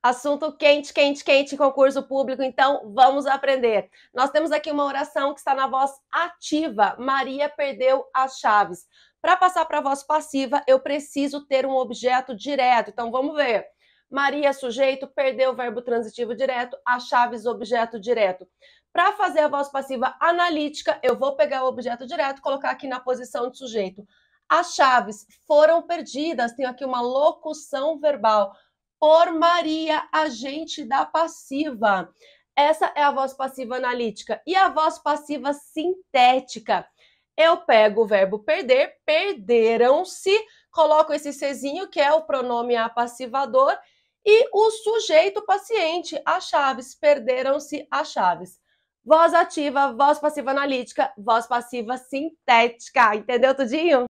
Assunto quente, quente, quente, concurso público, então vamos aprender. Nós temos aqui uma oração que está na voz ativa. Maria perdeu as chaves. Para passar para a voz passiva, eu preciso ter um objeto direto. Então vamos ver. Maria, sujeito, perdeu o verbo transitivo direto, as chaves, objeto direto. Para fazer a voz passiva analítica, eu vou pegar o objeto direto, colocar aqui na posição de sujeito. As chaves foram perdidas, tenho aqui uma locução verbal por Maria, agente da passiva. Essa é a voz passiva analítica. E a voz passiva sintética? Eu pego o verbo perder, perderam-se, coloco esse Czinho, que é o pronome apassivador, e o sujeito paciente, a Chaves, perderam-se a Chaves. Voz ativa, voz passiva analítica, voz passiva sintética. Entendeu tudinho?